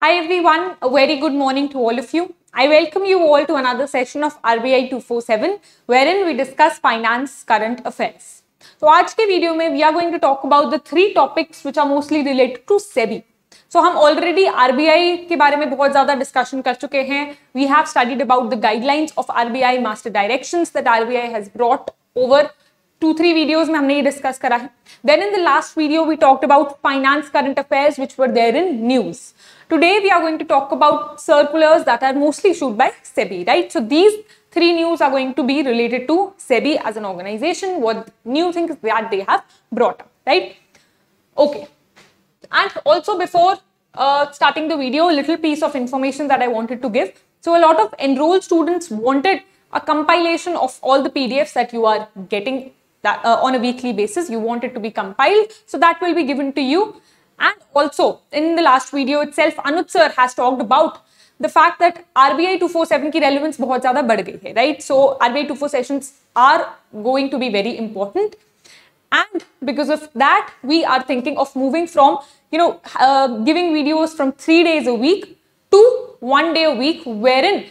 Hi everyone, a very good morning to all of you. I welcome you all to another session of RBI 247 wherein we discuss finance current affairs. So, in today's video, mein, we are going to talk about the three topics which are mostly related to SEBI. So, we have already discussed RBI discussion kar chuke hain. We have studied about the guidelines of RBI master directions that RBI has brought over two, three videos. Mein humne ye discuss kara Then, in the last video, we talked about finance current affairs which were there in news. Today we are going to talk about circulars that are mostly issued by SEBI, right? So these three news are going to be related to SEBI as an organization, what new things that they have brought up, right? Okay. And also before uh, starting the video, a little piece of information that I wanted to give. So a lot of enrolled students wanted a compilation of all the PDFs that you are getting that uh, on a weekly basis. You want it to be compiled. So that will be given to you. And also, in the last video itself, Anuj sir has talked about the fact that RBI 247 की relevance बहुत ज़्यादा बढ़ गई right? So, RBI 24 sessions are going to be very important. And because of that, we are thinking of moving from, you know, uh, giving videos from three days a week to one day a week, wherein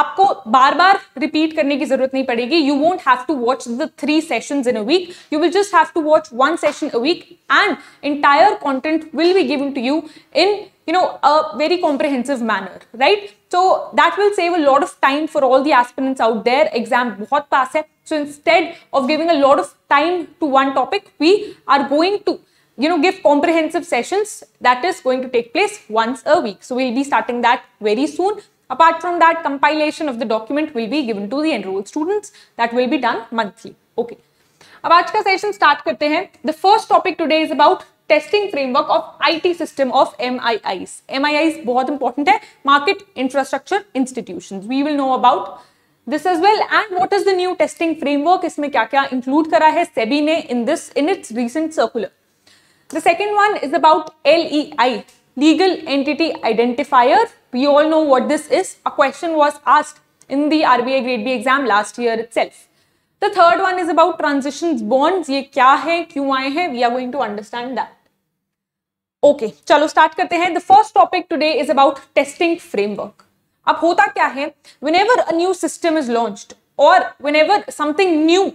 आपको बार बार repeat करने की जरूरत नहीं पड़ेगी you won't have to watch the three session in a week you will just have to watch one session a entire content will be given to you in you know a very comprehensive manner right so that will save a lot of time for all the aspirants out there exam bahut pass hai so instead of giving a lot of time to one topic we are going to you know give comprehensive sessions that is going to take place once a week so we'll be starting that very soon Apart from that, compilation of the document will be given to the enrolled students. That will be done monthly. Okay. अब आज का session start करते हैं the first topic today is about testing framework of IT system of MIIs MIIs बहुत important है market infrastructure institution we will know about this as well and what is the new testing framework इसमें क्या क्या include करा है सेबी ने in this in its recent circular the second one is about L E I legal entity identifier we all know what this is a question was asked in the RBI grade B exam last year itself the third one is about transitions bonds ye kya hai kyun aaye we are going to understand that okay chalo start karte hain the first topic today is about testing framework ab hota whenever a new system is launched or whenever something new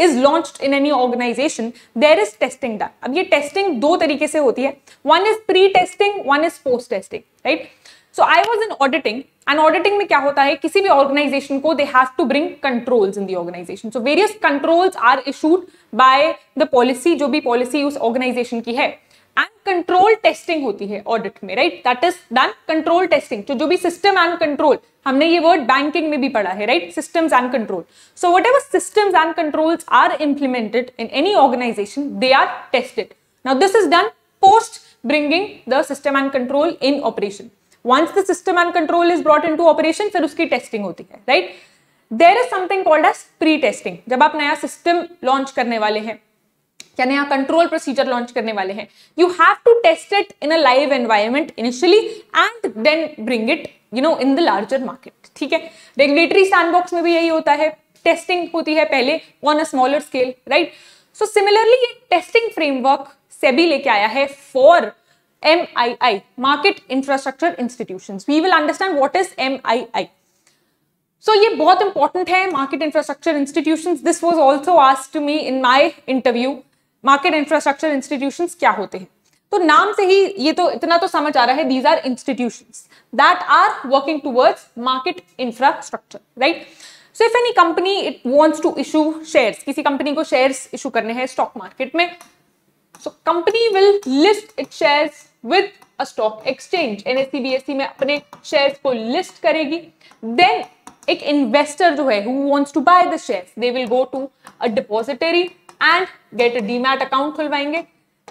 is launched in any organisation there is testing done अब ये testing दो तरीके से होती है one is pre testing one is post testing right so I was in auditing and auditing में क्या होता है किसी भी ऑर्गेनाइजेशन को they have to bring controls in the organisation so various controls are issued by the policy जो भी policy उस ऑर्गेनाइजेशन की है एंड कंट्रोल टेस्टिंग होती है ऑडिट में right that is done control testing जो भी सिस्टम एंड कंट्रोल हमने ये वर्ड बैंकिंग में भी पढ़ा है right systems and control so whatever systems and controls are implemented in any organisation they are tested now this is done post bringing the system and control in operation once the system and control is brought into operation फिर उसकी testing होती है right there is something called as pre testing जब आप नया system launch करने वाले हैं क्या नया कंट्रोल प्रोसीजर लॉन्च करने वाले हैं you have to test it in a live environment initially and then bring it you know in the larger market ठीक है रेगुलेटरी सैंडबॉक्स में भी यही होता है टेस्टिंग होती है पहले on a smaller scale right so similarly ये टेस्टिंग फ्रेमवर्क सेबी लेके आया है for M I I market infrastructure institution we will understand what is M I I so ये बहुत इंपॉर्टेंट है market infrastructure institution this was also asked me in my interview market infrastructure institution क्या होते हैं तो नाम से ही ये तो इतना तो समझ आ रहा है these are institution that are working towards market infrastructure right so if any company it wants to issue share किसी कंपनी को शेयर इशू करने हैं स्टॉक मार्केट में so company will list it share with a stock exchange N S C B S C में अपने share को list करेगी then एक इन्वेस्टर जो है who wants to buy the share they will go to a depository and get a demat account khulwayenge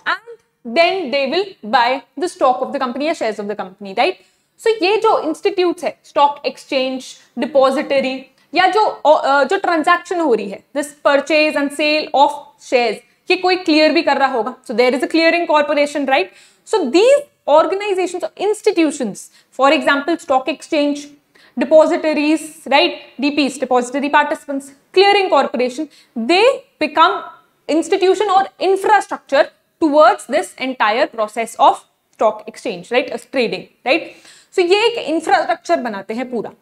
and then they will buy the stock of the company or shares of the company right so ये institutes है stock exchange depository या जो जो transaction हो रही this purchase and sale of shares ये कोई clear भी कर so there is a clearing corporation right so these organizations or institutions for example stock exchange depositories right dps depository participants clearing corporation they become institution or infrastructure towards this entire process of stock exchange, right? As trading, right? So ये infrastructure banate हैं pura.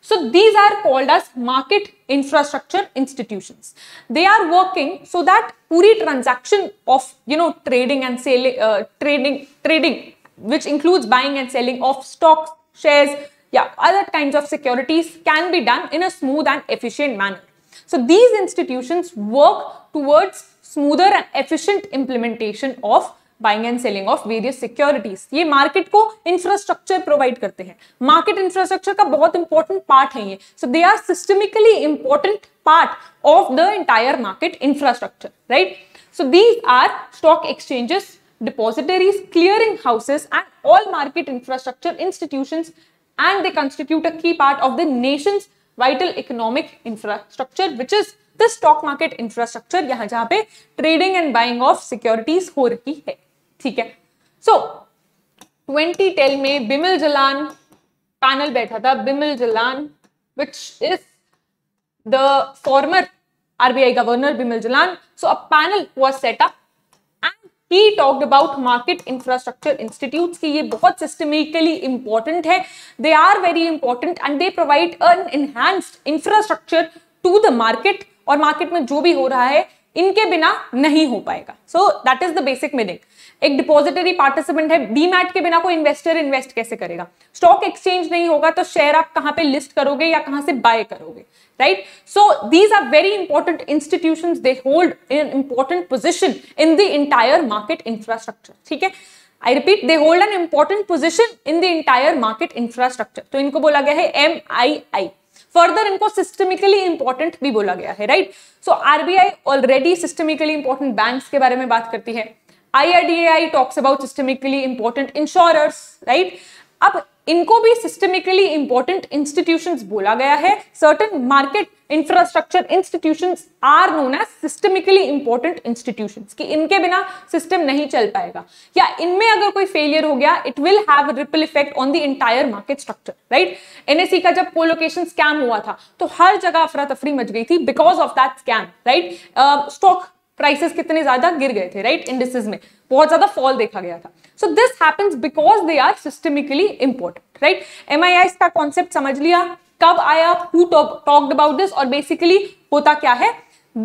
So these are called as market infrastructure institutions. They are working so that pure transaction of you know trading and selling, uh, trading, trading, which includes buying and selling of stocks, shares, yeah, other kinds of securities can be done in a smooth and efficient manner. So these institutions work towards smoother and efficient implementation of buying and selling of various securities. ये market को infrastructure provide करते हैं. Market infrastructure का बहुत important part है ये. So they are systemically important part of the entire market infrastructure, right? So these are stock exchanges, depositories, clearing houses, and all market infrastructure institutions, and they constitute a key part of the nation's vital economic infrastructure, which is the stock market infrastructure यहां जहां पे trading and buying of securities हो रही है ठीक है so twenty tell में बिमिल जलान panel बैठा था Bimal Jalan which is the former RBI governor Bimal Jalan so a panel was set up he talked about market infrastructure institutes ki ye bahut systemically important hai they are very important and they provide an enhanced infrastructure to the market और market में जो भी हो रहा है इनके बिना नहीं हो पाएगा so that is the basic meaning एक डिपॉजिटरी पार्टिसिपेंट है डीमैट के बिना कोई इन्वेस्टर इन्वेस्ट कैसे करेगा स्टॉक एक्सचेंज नहीं होगा तो शेयर आप कहां पे लिस्ट करोगे या कहां से बाय करोगे right so these are very important institution they hold in important position in the entire market infrastructure ठीक है I repeat they hold an important position in the entire market infrastructure तो इनको बोला गया है एम आई आई फर्दर इनको systemically important भी बोला गया है right so RBI already systemically important bank के बारे में बात करती है I D I talks about systemically important insurers right अब इनको भी सिस्टमिकली इंपॉर्टेंट इंस्टीट्यूशंस बोला गया है certain market infrastructure institutions are known as systemically important institutions कि इनके बिना सिस्टम नहीं चल पाएगा या इनमें अगर कोई फेलियर हो गया it will have ripple effect on the entire market structure right NSC का जब कोलोकेशन स्कैम हुआ था तो हर जगह अफरा तफरी मच गई थी because of that scam right stock prices कितने ज्यादा गिर गए थे राइट right? इंडिसेस में बहुत ज्यादा फॉल देखा गया था so this happens because they are systemically important right M का कॉन्सेप्ट समझ लिया कब आया हु टॉक्ड अबाउट दिस और बेसिकली होता क्या है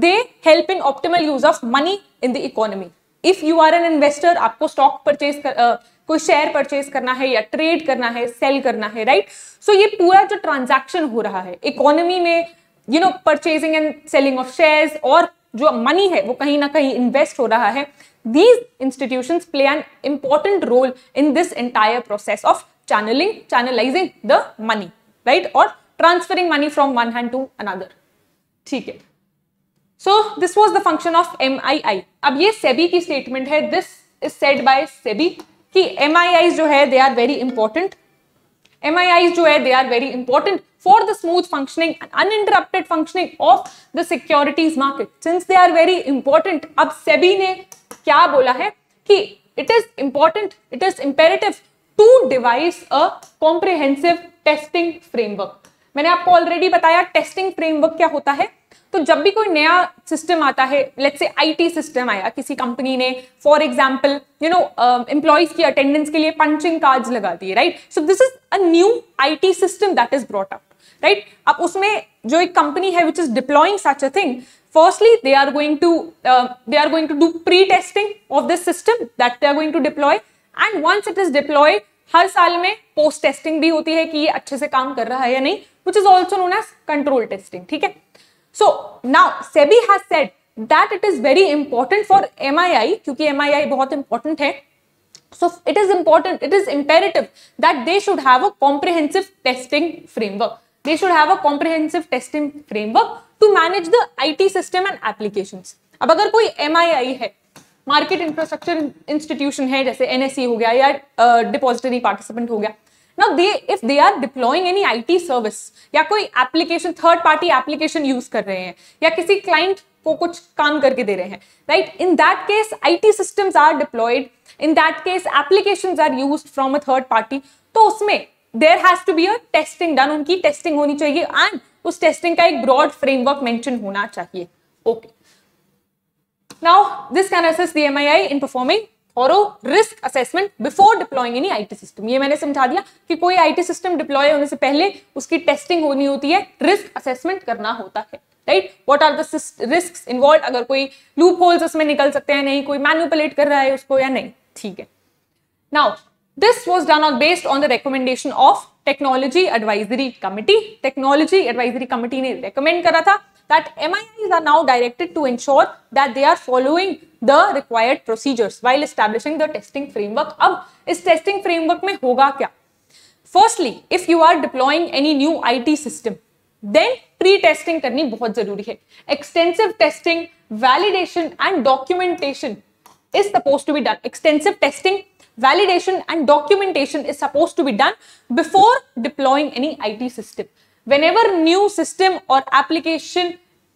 they help in optimal use of money in the economy if you are an investor आपको स्टॉक परचेज कर uh, कोई शेयर परचेज करना है या ट्रेड करना है सेल करना है राइट right? सो so, ये पूरा जो ट्रांजैक्शन हो रहा है इकोनॉमी में you know purchasing and selling of shares और जो मनी है वो कहीं ना कहीं इन्वेस्ट हो रहा है These institutions play an important role in this entire process of channeling, channelizing the money, right? Or transferring money from one hand to another. So, this was the function of MII. Of M अब Sebi's statement की statement है this is said by SEBI कि M जो है they MIIs जो है they are very important for the smooth functioning uninterrupted functioning of the securities market since they are very important अब सेबी ने क्या बोला है कि it is important it is imperative to devise a comprehensive testing framework मैंने आपको already बताया testing framework क्या होता है तो जब भी कोई नया सिस्टम आता है लेट्स से आईटी सिस्टम आया किसी कंपनी ने for example you know employees की अटेंडेंस के लिए पंचिंग कार्ड्स लगा दिए right so this is a new IT system that is brought up right अब उसमें जो एक कंपनी है which is deploying such a thing firstly they are going to they are going to do pre testing of this system that they are going to deploy and once it is deploy हर साल में post testing भी होती है कि ये अच्छे से काम कर रहा है या नहीं which is also known as control testing ठीक है So now SEBI has said that it is very important for MII क्योंकि MII बहुत important है so it is important it is imperative that they should have a comprehensive testing framework they should have a comprehensive testing framework to manage the IT system and applications अब अगर कोई MII है market infrastructure institution है जैसे NSC हो गया या depository uh, participant हो गया now they if they are deploying any IT service या कोई application third party application use कर रहे हैं या किसी क्लाइंट को कुछ काम करके दे रहे हैं right in that case IT systems are deployed in that case applications are used from a third party तो उसमें there has to be a testing done उनकी टेस्टिंग होनी चाहिए एंड उस टेस्टिंग का एक ब्रॉड फ्रेमवर्क मेंशन होना चाहिए okay now this can assess the MII in performing और risk assessment before deploying any IT system ये मैंने समझा दिया कि कोई आईटी सिस्टम डिप्लॉय होने से पहले उसकी टेस्टिंग होनी होती है रिस्क असेसमेंट करना होता है right what are the involve अगर कोई लूप होल्स उसमें निकल सकते हैं नहीं कोई मैन्युपुलेट कर रहा है उसको या नहीं ठीक है now this was done on based on the recommendation of technology advisory committee technology advisory committee ने रिकमेंड करा था that mis are now directed to ensure that they are following the required procedures while establishing the testing framework अब इस testing framework में होगा क्या firstly if you are deploying any new I system then pre testing करनी बहुत जरूरी है extensive testing validation and documentation is suppose to be done extensive testing validation and documentation is suppose to be done before deploying any I T system whenever new system और application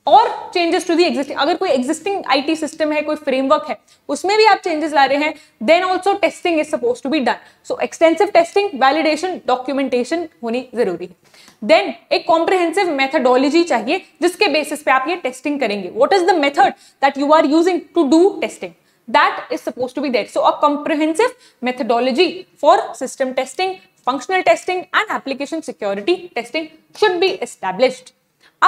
और changes to the existing अगर कोई existing IT system है कोई framework है उसमें भी आप चेंजेस ला रहे हैं then also testing is suppose to be done so extensive testing validation documentation होनी जरूरी है देन एक कॉम्प्रिहेंसिव मेथडोलॉजी चाहिए जिसके बेसिस पे आप ये टेस्टिंग करेंगे what is the method that you are using to do testing that is suppose to be that so a comprehensive methodology for system testing functional testing and application security testing should be established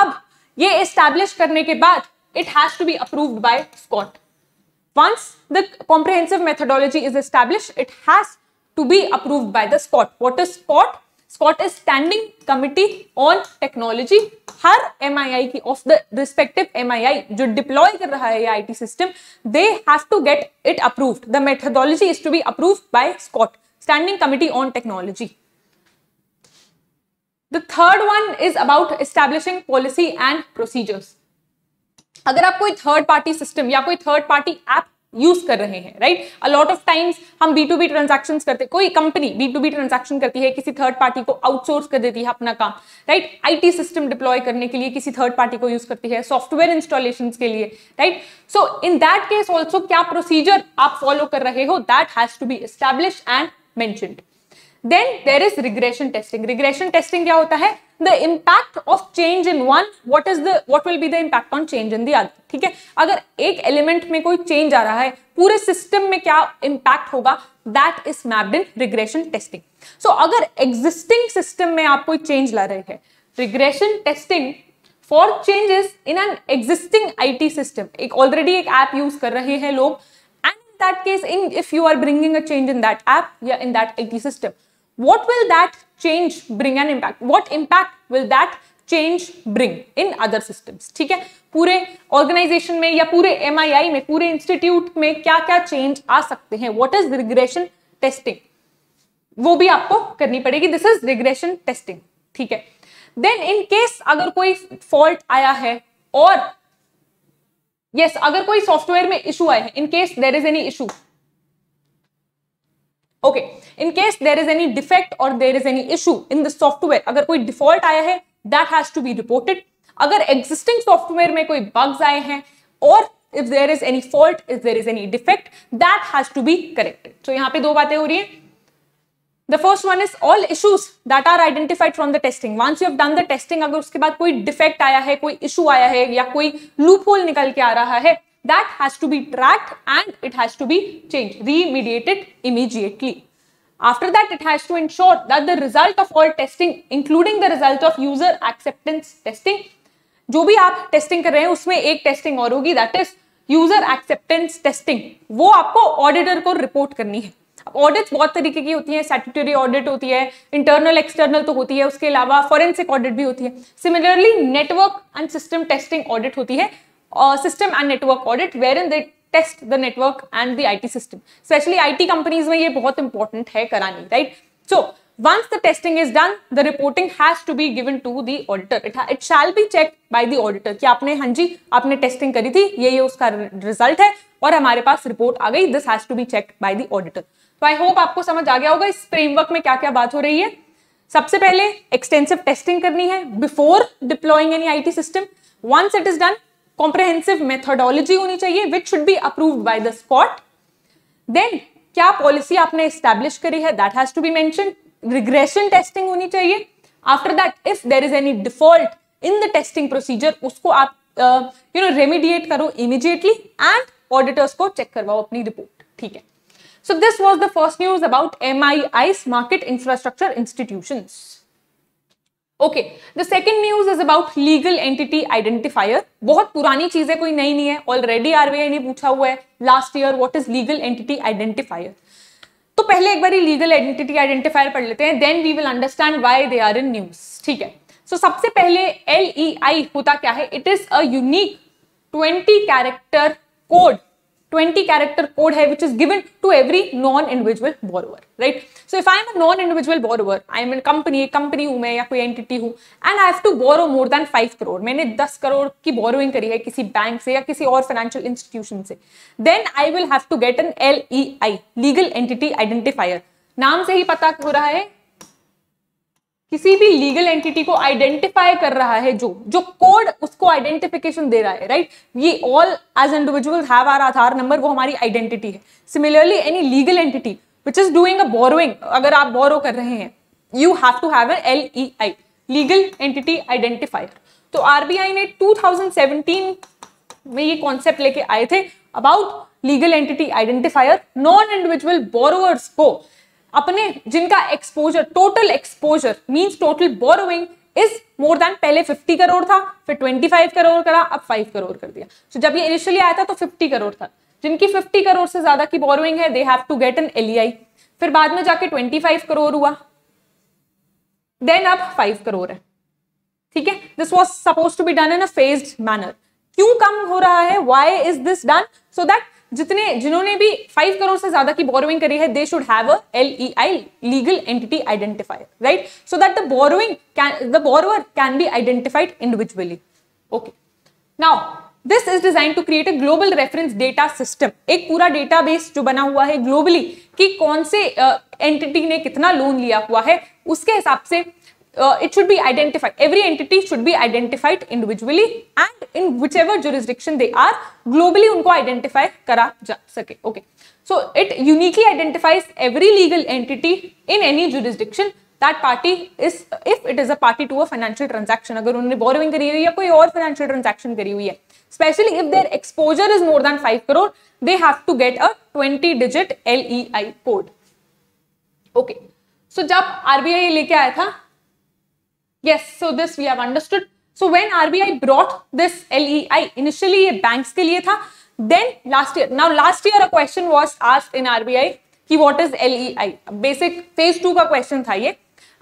अब ये establish करने के बाद it has to be approved by SCOT once the comprehensive methodology is establish it has to be approved by the SCOT what is SCOT SCOT is standing committee on technology हर M I I की of the respective M I I जो deploy कर रहा है I T system they have to get it approved the methodology is to be approve by SCOT standing committee on technology the third one is about establishing policy and procedures अगर आप कोई third party system या कोई third party app use कर रहे हैं right a lot of times हम B to B transaction करते कोई company B to B transaction करती है किसी थर्ड पार्टी को आउटसोर्स कर देती है अपना काम right I T system deploy करने के लिए किसी थर्ड पार्टी को यूज करती है सॉफ्टवेयर इंस्टॉलेशन के लिए right so in that case also क्या प्रोसीजर आप फॉलो कर रहे हो that has to be establish and mentioned then there is regression testing regression testing क्या होता है the impact of change in one what is the what will be the impact on change in the other ठीक है अगर एक element में कोई change आ रहा है पूरे सिस्टम में क्या इम्पैक्ट होगा that is mapped in regression testing so अगर एग्जिस्टिंग सिस्टम में आप कोई चेंज ला रहे हैं regression testing for changes in an existing I T system एक ऑलरेडी एक ऐप यूज कर रहे हैं लोग and in that case in if you are bringing a change in that app या in that I T system what will that change bring an impact what impact will that change bring in other systems ठीक है पूरे organisation में या पूरे M I आई में पूरे institute में क्या क्या चेंज आ सकते हैं वॉट इज रिग्रेशन टेस्टिंग वो भी आपको करनी पड़ेगी दिस इज रिग्रेशन टेस्टिंग ठीक है देन इनकेस अगर कोई फॉल्ट आया है और यस yes, अगर कोई सॉफ्टवेयर में इशू आया है in case there is any issue okay in case there is any defect और there is any issue in the software अगर कोई डिफॉल्ट आया है that has to be reported अगर एग्जिस्टिंग सॉफ्टवेयर में कोई बग्स आए हैं और if there is any fault if there is any defect that has to be corrected तो यहां पे दो बातें हो रही है the first one is all issues that are identified from the testing once you have done the testing अगर उसके बाद कोई डिफेक्ट आया है कोई इशू आया है या कोई लूप होल निकल के आ रहा है that has to be tracked and it has to be changed, remediated immediately. After that, it has to ensure that the result of all testing, including the result of user acceptance testing, जो भी आप testing कर रहे हैं उसमें एक testing और होगी that is user acceptance testing वो आपको ऑडिटर को रिपोर्ट करनी है ऑडिट्स बहुत तरीके की होती हैं स्टैट्यूटरी ऑडिट होती है इंटरनल एक्सटर्नल तो होती है उसके अलावा फॉरेंसिक ऑडिट भी होती है similarly network and system testing audit होती है uh, system and network audit wherein they test the network and the IT system. Especially IT companies mein ye bahut important hai karani, right? So once the testing is done, the reporting has to be given to the auditor. It, it shall be checked by the auditor कि आपने हाँ जी आपने testing करी थी, ये ये उसका result है और हमारे पास report आ गई. This has to be checked by the auditor. तो आई होप आपको समझ आ गया होगा इस फ्रेमवर्क में क्या क्या बात हो रही है सबसे पहले एक्सटेंसिव टेस्टिंग करनी है before deploying any IT system once it is done comprehensive methodology होनी चाहिए which should be approved by the Scott then क्या पॉलिसी आपने एस्टेब्लिश करी है that has to be mention regression testing होनी चाहिए after that if there is any default in the testing procedure उसको आप यू नो रेमिडिएट करो immediately and auditors को चेक करवाओ अपनी रिपोर्ट ठीक है so this was the first news about M I Is market infrastructure institution okay the second news is about legal entity identifier बहुत पुरानी चीज है कोई नई नहीं है ऑलरेडी आरबीआई ने पूछा हुआ है last year what is legal entity identifier तो पहले एक बार लीगल आइडेंटिटी आइडेंटिफायर पढ़ लेते हैं then we will understand why they are in news ठीक है सो so, सबसे पहले एल ई आई होता क्या है it is a unique twenty character code 20 character code hai which is given to every non-individual borrower, right? So if I am a non-individual borrower, I am in company, company hu main ya koi entity hu and I have to borrow more than 5 crore. maine 10 crore ki borrowing kari hai kisi bank se ya kisi aur financial institution se Then I will have to get an LEI, legal entity identifier. naam se hi pata ho raha hai किसी भी legal entity को identify कर रहा है जो जो code उसको identification दे रहा है राइट ये all as individual have our Aadhaar number वो हमारी आइडेंटिटी है similarly any legal entity which is doing a borrowing अगर आप बोरो कर रहे हैं you have to have an L E I legal entity identifier तो आरबीआई ने 2017 में ये कॉन्सेप्ट लेके आए थे about legal entity identifier non individual borrowers को अपने जिनका exposure total exposure means total borrowing is more then पहले 50 करोड़ था फिर 25 करोड़ करा अब 5 करोड़ कर दिया तो so, जब ये इनिशियली आया था तो 50 करोड़ था जिनकी 50 करोड़ से ज्यादा की बोरोइंग है they have to get an L फिर बाद में जाके 25 करोड़ हुआ देन अब 5 करोड़ है ठीक है this was suppose to be done in a phased manner क्यों कम हो रहा है why is this done so that जितने जिन्होंने भी फाइव करोड़ से ज्यादा की बोरोइंग करी है they should have a L E I legal entity identifier right so that the borrowing can the borrower can be identified individually okay now this is design to create a global reference data system एक पूरा database जो बना हुआ है globally कि कौन से entity uh, ने कितना लोन लिया हुआ है उसके हिसाब से uh, it should be identified. Every entity should be identified individually and in whichever jurisdiction they are, globally unko identify kara ja sake. Okay. So it uniquely identifies every legal entity in any jurisdiction that party is, if it is a party to a financial transaction, Agar उन्होंने borrowing kari hui ya koi कोई financial transaction kari hui hai. especially if their exposure is more than 5 crore, they have to get a 20 digit LEI code. Okay. So jab RBI leke aaya tha. yes so this we have understood so when RBI brought this LEI initially ये banks के लिए था then last year now last year a question was asked in RBI कि what is LEI basic phase two का question था ये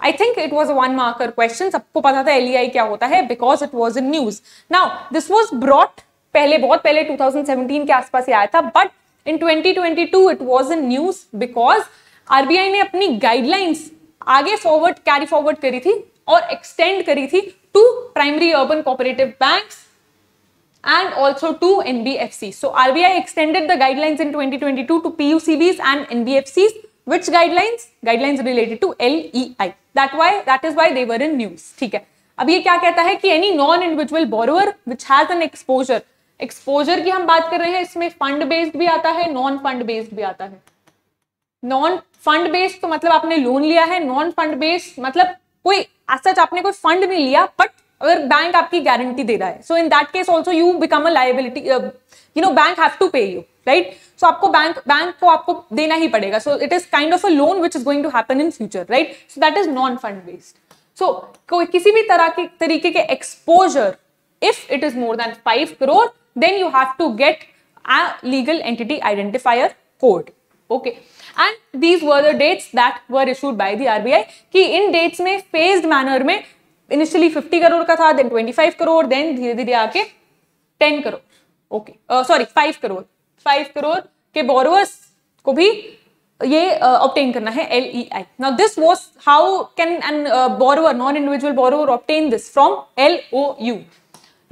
I think it was a one marker question सबको पता था LEI क्या होता है because it was in news now this was brought पहले बहुत पहले 2017 के आसपास ही आया था but in 2022 it was in news because RBI ने अपनी guidelines आगे फॉरवर्ड कैरी फॉरवर्ड करी थी और एक्सटेंड करी थी to primary urban cooperative banks and also to NBFCs. So RBI extended the guidelines in 2022 to PUCBs and NBFCs. Which guidelines Guidelines related to LEI. That why that is why they were in news ठीक है अब ये क्या कहता है कि any non individual borrower which has an exposure exposure की हम बात कर रहे हैं इसमें फंड बेस्ड भी आता है नॉन फंड बेस्ड भी आता है नॉन फंड बेस्ड तो मतलब आपने लोन लिया है नॉन फंड बेस्ड मतलब कोई एज सच आपने कोई फंड नहीं लिया बट अगर बैंक आपकी गारंटी दे रहा है so in that case also you become a liability you know bank have to pay you right so आपको बैंक बैंक को आपको देना ही पड़ेगा so it is kind of a loan which is going to happen in future right so that is non fund based so कोई किसी भी तरह के तरीके के exposure if it is more than five crore then you have to get a legal entity identifier code okay and these were the dates that were issued by the R B I कि इन dates में phased manner में initially 50 crore का था then 25 crore then धीरे धीरे आके 10 crore okay sorry 5 crore 5 crore के बोरोवर्स को भी ये ऑप्टेन uh, करना है L E I now this was how can an borrower non individual borrower obtain this from L O U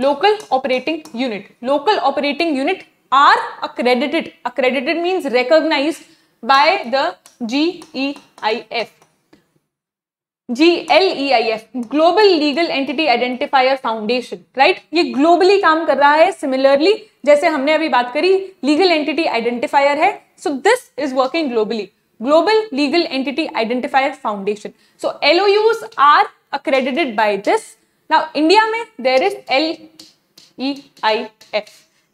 local operating unit local operating unit are accredited accredited means recognized by the G G E I F L E I F global legal entity identifier foundation right ये globally काम कर रहा है similarly जैसे हमने अभी बात करी लीगल एंटिटी आइडेंटिफायर है so this is working globally global legal entity identifier foundation so LOUs are accredited by this Now, India में there is LEIF,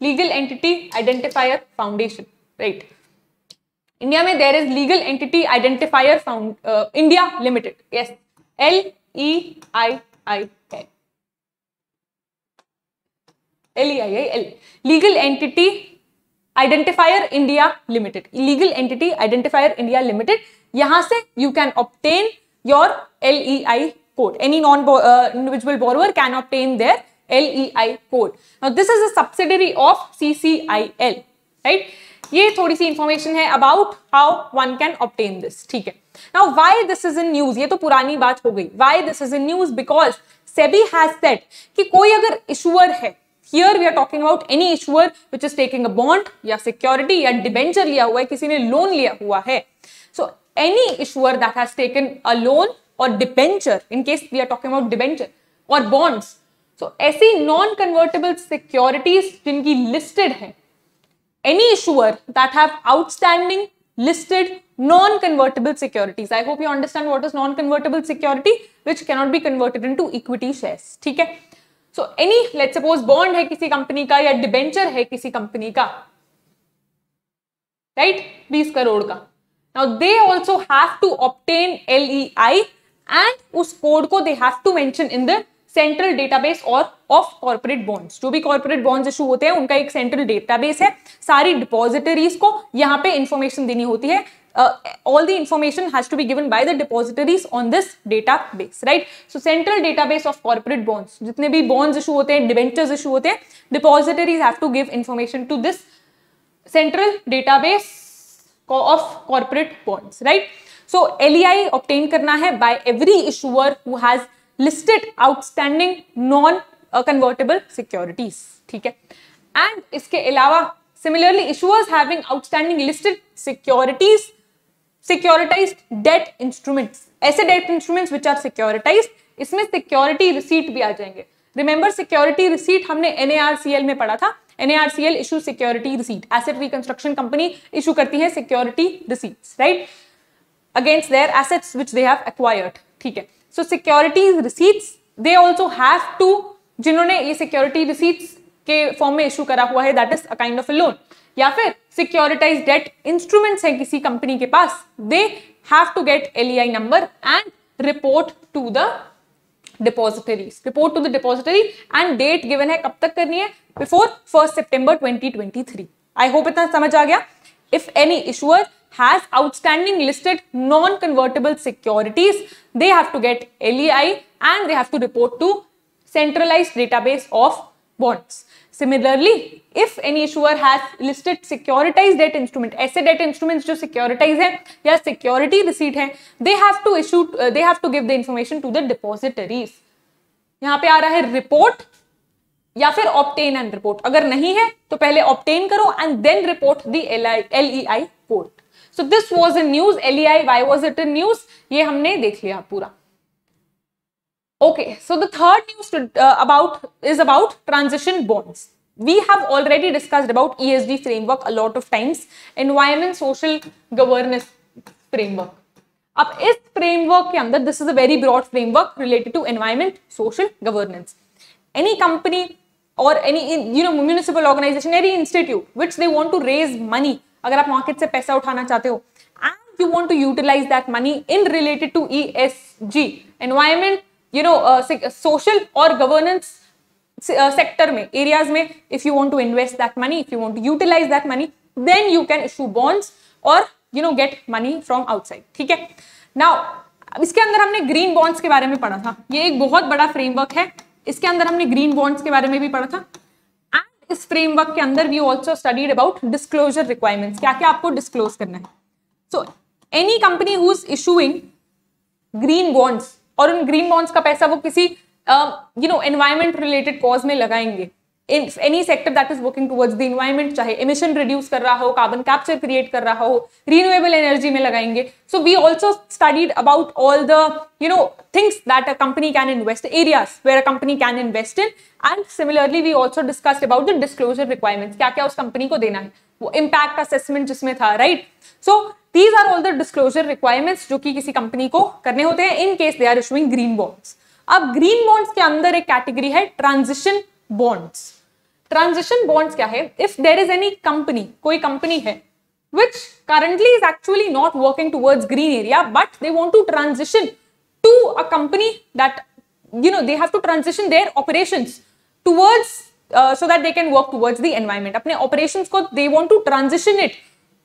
legal entity identifier foundation right India में there is legal entity identifier found India limited yes L E I I L L E I I L legal entity identifier India limited legal entity identifier India limited यहां से you can obtain your L E I code any code. Can obtain their L E I code this is a subsidiary of C C I L right ये थोड़ी सी information है about how one can obtain this ठीक है now why this is in news ये तो पुरानी बात हो गई why this is in news because SEBI has set कि कोई अगर इशुअर है here we are talking about any issuer which is taking a bond या सिक्योरिटी या डिबेंचर लिया हुआ है किसी ने लोन लिया हुआ है so any issuer that has taken a loan और debenture in case we are talking about debenture और बॉन्ड्स सो ऐसी नॉन कन्वर्टेबल सिक्योरिटीज जिनकी लिस्टेड है any issuer that have outstanding listed non-convertible securities. I hope you understand what is non-convertible security which cannot be converted into equity shares. Okay? So any let's suppose bond है किसी company का या debenture है किसी company का right? 20 crore. का now they also have to obtain L E I and उस code को दे हैव सेंट्रल डेटाबेस और ऑफ कॉर्पोरेट बॉन्ड्स जो भी कॉर्पोरेट बॉन्ड्स इशू होते हैं उनका एक सेंट्रल डेटाबेस है सारी डिपॉजिटरीज को यहाँ पे इंफॉर्मेशन देनी होती है all the information has to be given by the depositories on this database right so central database of corporate bonds jitne bhi bonds issue hote hain debentures issue hote hain depositories have to give information to this central database of corporate bonds right so lei obtain karna hai by every issuer who has listed outstanding non convertible securities ठीक है and इसके अलावा similarly issuers having outstanding listed securities securitize debt instrument ऐसे debt instrument which are securitize इसमें security receipt भी आ जाएंगे remember security receipt हमने एनएआरसीएल में पढ़ा था N R C L issue security receipt asset reconstruction company issue करती है security receipt right against their assets which they have acquired ठीक है so securities receipts they also have to जिन्होंने ये सिक्योरिटी रिसीट्स के फॉर्म में issue करा हुआ है that is a kind of a loan या फिर सिक्योरिटाइज डेट इंस्ट्रूमेंट्स हैं किसी कंपनी के पास they have to get L E I number and report to the depository report to the depository and date given है कब तक करनी है before first September twenty twenty three I hope इतना समझ आ गया if any issuer has outstanding listed non-convertible securities, they have to get LEI and they have to report to centralized database of bonds. Similarly, if any issuer has listed securitized debt instrument, ऐसे debt instruments जो securitized हैं या security receipt हैं, they have to issue, uh, they have to give the information to the depositories. यहाँ पे आ रहा है report या फिर obtain and report. अगर नहीं है तो पहले obtain करो and then report the LEI code. So this was a news L why I why was it in news ये हमने देख लिया पूरा okay so the third news about is about transition bonds we have already discussed about ESG framework a lot of times, environment social governance framework. अब इस framework के अंदर this is a very broad framework related to environment social governance. Any company or any you know municipal organization, any institute which they want to raise money अगर आप market से पैसा उठाना चाहते हो and you want to utilize that money in related to E S G environment you know social और governance sector में areas में if you want to invest that money if you want to utilize that money then you can issue bonds और you know get money from outside ठीक है now इसके अंदर हमने green bonds के बारे में पढ़ा था ये एक बहुत बड़ा फ्रेमवर्क है इसके अंदर हमने ग्रीन बॉन्ड्स के बारे में भी पढ़ा था इस फ्रेमवर्क के अंदर we also studied about disclosure requirement क्या क्या आपको डिस्क्लोज करना है so any company who is issuing green bonds और उन ग्रीन बॉन्ड्स का पैसा वो किसी you know environment related cause में लगाएंगे any sector that is working towards the environment चाहे इमिशन रिड्यूस कर रहा हो कार्बन कैप्चर क्रिएट कर रहा हो रिन्यूएबल एनर्जी में लगाएंगे so we also studied about all the you know things that a company can invest areas where a company can invest in and similarly we also discussed about the disclosure requirement क्या क्या उस company को देना है वो impact assessment जिसमें था right so these are all the disclosure requirements जो कि किसी कंपनी को करने होते हैं in case they are issuing green bonds अब ग्रीन बॉन्ड्स के अंदर एक कैटेगरी है ट्रांजिशन बॉन्ड्स ट्रांजिशन बॉन्ड्स क्या है if there is any company कोई कंपनी है which currently is actually not working towards green area but they want to transition to a company that you know they have to transition their operations towards uh, so that they can work towards the environment apne operations ko they want to transition it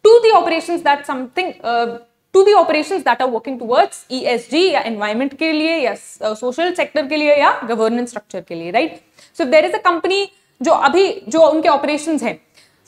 to the operations that something uh, to the operations that are working towards ESG या environment के लिए या social sector के लिए या governance structure के लिए right so if there is a company जो अभी जो उनके ऑपरेशन हैं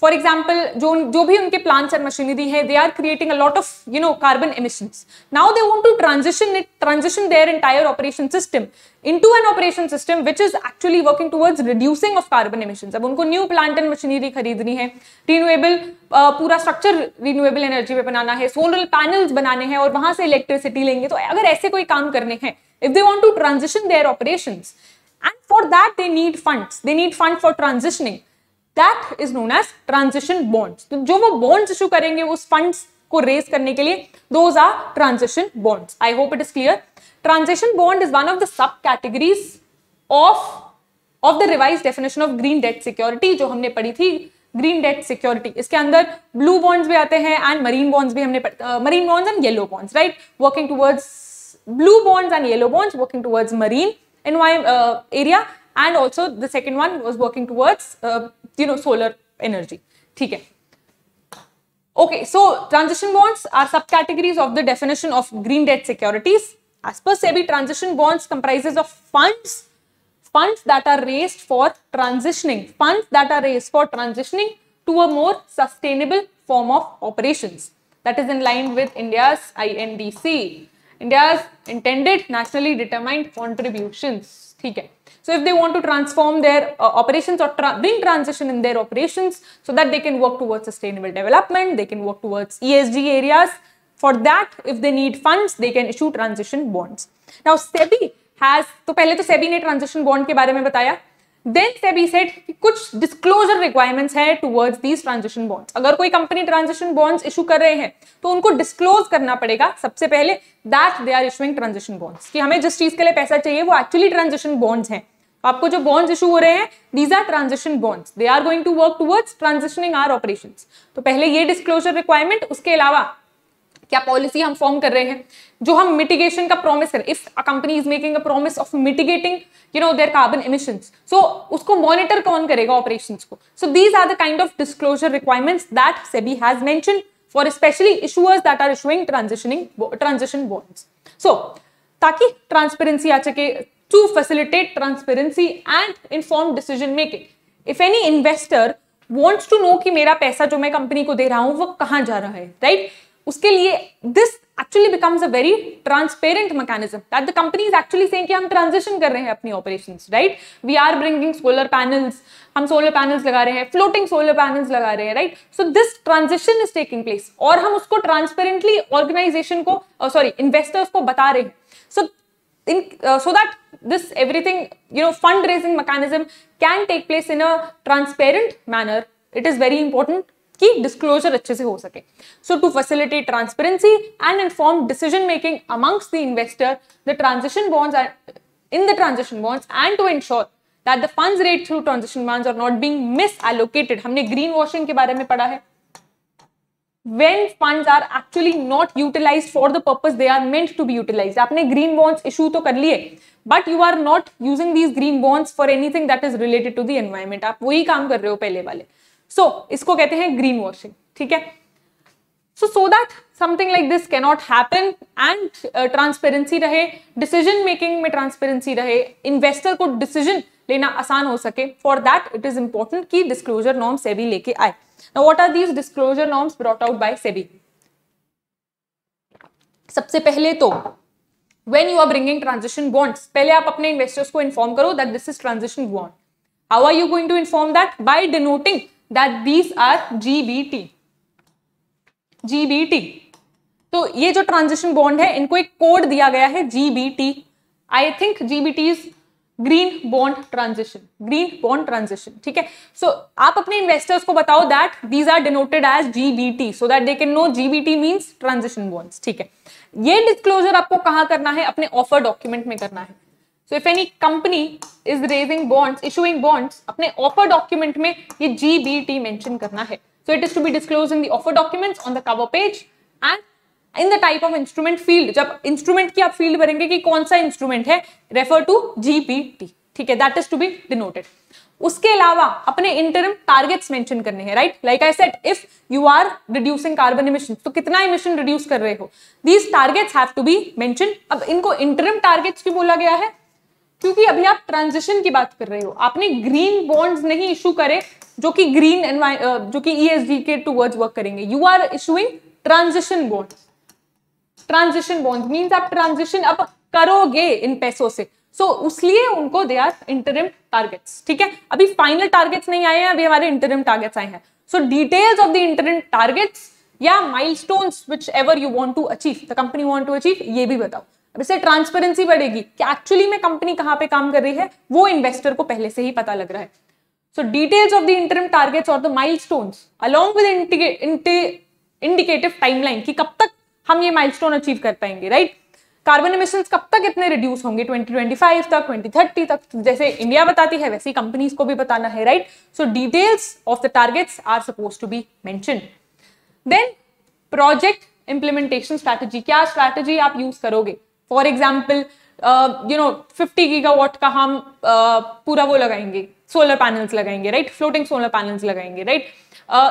फॉर एग्जाम्पल जो जो भी उनके प्लांट्स एंड मशीनरी है they are creating a lot of you know carbon emission now they want to transition it transition their entire operation system into an operation system which is actually working towards reducing of carbon emission अब उनको new plant and machinery खरीदनी है renewable पूरा structure renewable energy पे बनाना है solar panels बनाने हैं और वहां से इलेक्ट्रिसिटी लेंगे तो अगर ऐसे कोई काम करने हैं if they want to transition their operation For that, they need funds. They need fund for transitioning. That is known as transition bonds. to jo wo bonds issue karenge us funds ko raise karne ke liye those are transition bonds. I hope it is clear. Transition bond is one of the sub categories of of the revised definition of green debt security jo humne padhi thi green debt security इसके अंदर blue bonds भी आते हैं and marine bonds भी हमने marine bonds and yellow bonds right working towards blue bonds and yellow bonds working towards marine environment uh, area and also the second one was working towards uh, you know solar energy okay okay so transition bonds are subcategories of the definition of green debt securities as per SEBI transition bonds comprises of funds funds that are raised for transitioning funds that are raised for transitioning to a more sustainable form of operations that is in line with India's INDC India's intended nationally determined contributions. Okay. So if they want to transform their uh, operations or tra bring transition in their operations so that they can work towards sustainable development, they can work towards ESG areas. For that, if they need funds, they can issue transition bonds. Now SEBI has, So, पहले तो SEBI ने transition bond के बारे में बताया, then SEBI set कुछ disclosure requirements है towards these transaction bonds अगर कोई कंपनी ट्रांजेक्शन बॉन्ड्स इशू कर रहे हैं तो उनको डिस्क्लोज करना पड़ेगा सबसे पहले that they are issuing transaction bonds कि हमें जिस चीज के लिए पैसा चाहिए वो एक्चुअली ट्रांजेक्शन बॉन्ड्स हैं आपको जो बॉन्ड्स इशू हो रहे हैं these are transaction bonds they are going to work towards transactioning or operation तो पहले ये डिस्क्लोजर रिक्वायरमेंट उसके अलावा क्या पॉलिसी हम फॉर्म कर रहे हैं जो हम मिटिगेशन का प्रॉमिस करें if a company is making a promise of mitigating you know their carbon emission so उसको मॉनिटर कौन करेगा ऑपरेशन को so these are the kind of disclosure requirements that SEBI has mention for specially issuers that are issuing transitioning transition bonds so ताकि transparency आ सके to facilitate transparency and inform decision making if any investor wants to know कि मेरा पैसा जो मैं company को दे रहा हूं वो कहां जा रहा है राइट right? उसके लिए this actually becomes a very transparent mechanism that the company is actually saying कि हम ट्रांजिशन कर रहे हैं अपनी operation right we are bringing solar panels हम सोलर पैनल्स लगा रहे हैं फ्लोटिंग सोलर पैनल्स लगा रहे हैं right so this transition is taking place और हम उसको ट्रांसपेरेंटली ऑर्गेनाइजेशन को सॉरी uh, इन्वेस्टर्स को बता रहे हैं so in so that this everything you know fund raising mechanism can take place in a transparent manner it is very important कि disclosure अच्छे से हो सके so to facilitate transparency and inform decision making amongst the investor the transaction bonds in the transition bonds and to ensure that the funds raised through transition bonds are not being misallocated हमने green washing के बारे में पढ़ा है when funds are actually not utilized for the purpose they are meant to be utilized आपने green bonds issue तो कर लिए but you are not using these green bonds for anything that is related to the environment आप वही काम कर रहे हो पहले वाले सो so, इसको कहते हैं ग्रीन वॉशिंग ठीक है so so that something like this cannot happen and transparency रहे डिसीजन मेकिंग में ट्रांसपेरेंसी रहे इन्वेस्टर को डिसीजन लेना आसान हो सके for that it is important कि डिस्क्लोजर नॉर्म सेबी लेके आए what are these disclosure norms brought out by SEBI सबसे पहले तो when you are bringing transaction bonds पहले आप अपने इन्वेस्टर्स को इन्फॉर्म करो that this is transaction bond how are you going to inform that by denoting that these are B T तो ये जो ट्रांजिशन बॉन्ड है इनको एक कोड दिया गया है T I think T is green bond transition green bond transition ठीक है सो आप अपने इन्वेस्टर्स को बताओ that these are denoted as GBT so that they can know GBT means transition bonds ठीक है ये डिस्क्लोजर आपको कहां करना है अपने ऑफर डॉक्यूमेंट में करना है so if any company is raising bonds issuing bonds अपने ऑफर डॉक्यूमेंट में ये जी बी टी मेंशन करना है so it is to be disclose in the offer documents on the cover page and in the type of instrument field जब instrument की आप field भरेंगे कि कौन सा इंस्ट्रूमेंट है refer to G B T ठीक है that is to be denoted उसके अलावा अपने इंटरम टारगेट्स मेंशन करने हैं right like I set if you are reducing carbon emission तो कितना इमिशन रिड्यूस कर रहे हो these targets have to be mention अब इनको इंटरम टारगेट्स क्यों बोला गया है क्योंकि अभी आप ट्रांजिशन की बात कर रहे हो आपने ग्रीन बॉन्ड्स नहीं इशू करे जो कि ग्रीन जो कि ईएसडी e के टूवर्ड्स वर्क करेंगे you are issuing transition bond transition bond means आप ट्रांजिशन अब करोगे इन पैसों से सो so, उसलिए उनको दे आर इंटरिम टारगेट्स ठीक है अभी फाइनल टारगेट्स नहीं आए हैं अभी हमारे इंटरिम टारगेट्स आए हैं so details of the interim targets या milestones which ever you want to achieve the company want to achieve ये भी बताओ अब इससे ट्रांसपेरेंसी बढ़ेगी कि एक्चुअली में कंपनी कहाँ पे काम कर रही है वो इन्वेस्टर को पहले से ही पता लग रहा है so details of the interim targets और the milestones along with indicative timeline कि कब तक हम ये स्टोन अचीव कर पाएंगे राइट right? कार्बन इमिशन कब तक इतने रिड्यूस होंगे 2025 तक 2030 तक तो जैसे इंडिया बताती है वैसे कंपनीज को भी बताना है right so details of the targets are suppose to be mention then project implementation strategy क्या स्ट्रैटेजी आप यूज करोगे for example you know fifty watt का हम uh, पूरा वो लगाएंगे सोलर पैनल्स लगाएंगे राइट फ्लोटिंग सोलर पैनल्स लगाएंगे राइट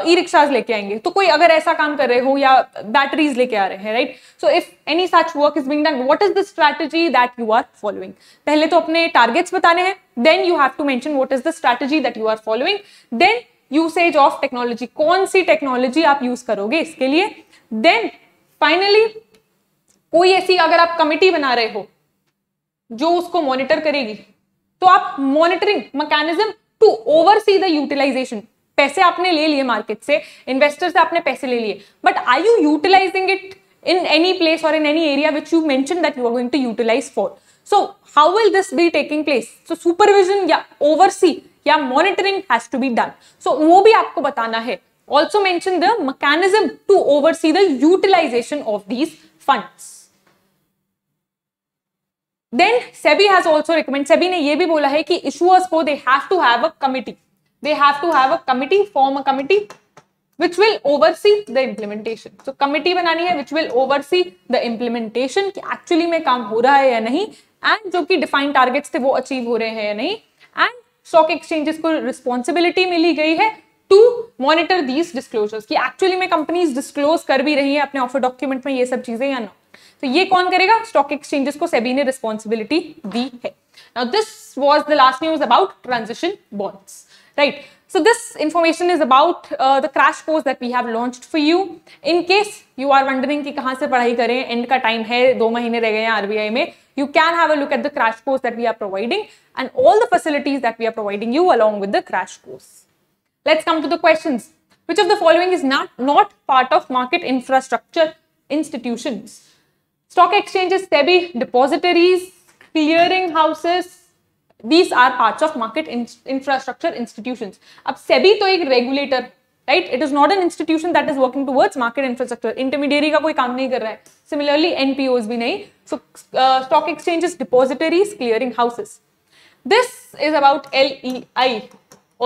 ई रिक्शाज लेके आएंगे तो कोई अगर ऐसा काम कर रहे हो या बैटरीज लेके आ रहे हैं right so if any such work is being done what is the strategy that you are following पहले तो अपने टारगेट्स बताने हैं then you have to mention what is the strategy that you are following then usage of technology कौन सी technology आप use करोगे इसके लिए देन फाइनली कोई ऐसी अगर आप कमिटी बना रहे हो जो उसको मॉनिटर करेगी तो आप monitoring mechanism to oversee the utilisation पैसे आपने ले लिए मार्केट से इन्वेस्टर से आपने पैसे ले लिए but I you utilising it in any place और in any area which you mention to utilise for so how will this be taking place so supervision या ओवर सी या monitoring has be done so वो भी आपको बताना है also mention the mechanism to oversee the utilisation of these fund then SEBI has also recommend SEBI ने यह भी बोला है कि इशुअर्स को they have to have a committee they have to have a committee form a committee which will oversee the implementation तो committee बनानी है which will oversee the implementation कि एक्चुअली में काम हो रहा है या नहीं एंड जो कि डिफाइंड टारगेट्स थे वो अचीव हो रहे हैं या नहीं एंड स्टॉक एक्सचेंजेस को रिस्पॉन्सिबिलिटी मिली गई है टू मॉनिटर दीज डिस्कलोजर्स की एक्चुअली में कंपनीज डिस्कलोज कर भी रही है अपने ऑफर डॉक्यूमेंट में ये सब चीजें या ना तो ये कौन करेगा स्टॉक एक्सचेंजेस को सेबी ने रिस्पॉन्सिबिलिटी दी है now this was the last news about transaction bonds right So, this information is about uh, the crash course that we have launched for you. In case you are wondering ki kahan se padhai kare end ka time hai दो mahine reh gaye hain RBI mein you can have a look at the crash course that we are providing and all the facilities that we are providing you along with the crash course. Let's come to the questions. Which of the following is not, not part of market infrastructure institutions? Stock exchanges sebi depositories clearing houses these are parts of market in infrastructure institutions ab sebi to तो ek regulator right it is not an institution that is working towards market infrastructure intermediary का कोई काम नहीं कर रहा है similarly NPO भी नहीं so stock exchanges depositories clearing houses this is about L E I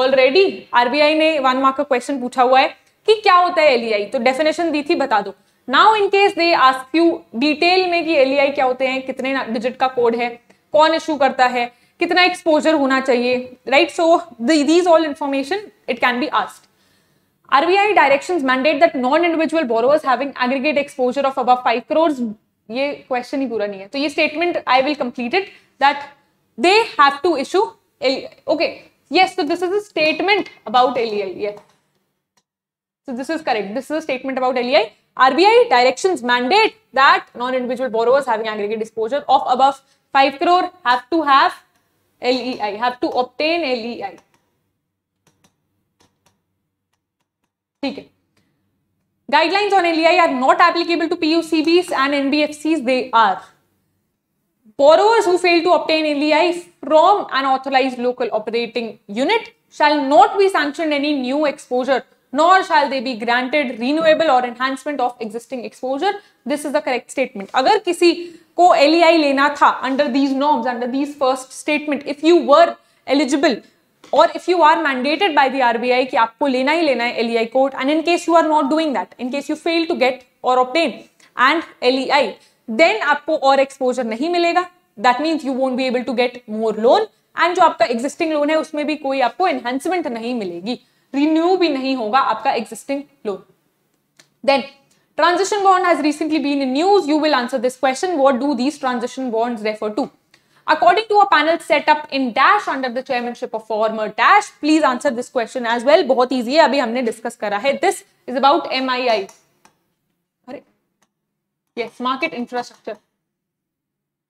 already RBI ने वन मार्क का क्वेश्चन पूछा हुआ है कि क्या होता है एल ई आई तो डेफिनेशन दी थी बता दो now in case they ask you detail में कि एल e क्या होते हैं कितने डिजिट का कोड है कौन इशू करता है कितना एक्सपोजर होना चाहिए right so these all information it can be asked RBI directions mandate that non-individual borrowers having aggregate exposure of above 5 crores ये क्वेश्चन ही पूरा नहीं है तो ये statement I will complete it that they have to issue okay yes तो this is a statement about LEI so this is correct this is a statement about LEI RBI directions mandate that non-individual borrowers having aggregate exposure of above 5 crore have to have LEI, have to obtain LEI. Okay. Guidelines on LEI are not applicable to PUCBs and NBFCs, they are. Borrowers who fail to obtain LEI from an authorized local operating unit shall not be sanctioned any new exposure nor shall they be granted renewable or enhancement of existing exposure this is the correct statement agar kisi ko lei lena tha under these norms under these first statement if you were eligible or if you are mandated by the rbi ki aapko lena hi lena hai lei quote and in case you are not doing that in case you fail to get or obtain and lei then aapko aur exposure nahi milega that means you won't be able to get more loan and jo aapka existing loan hai usme bhi koi aapko enhancement nahi milegi renew भी नहीं होगा आपका existing loan then transition bond has recently been in news you will answer this question what do these transition bonds refer to according to a panel set up in dash under the chairmanship of former dash please answer this question as well bahut easy hai abhi humne discuss kara hai this is about mii are yes market infrastructure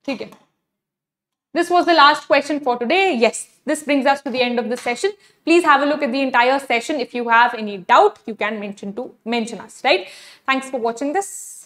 theek hai This was the last question for today. Yes, this brings us to the end of the session. Please have a look at the entire session. If you have any doubt, you can mention to mention us, right? Thanks for watching this.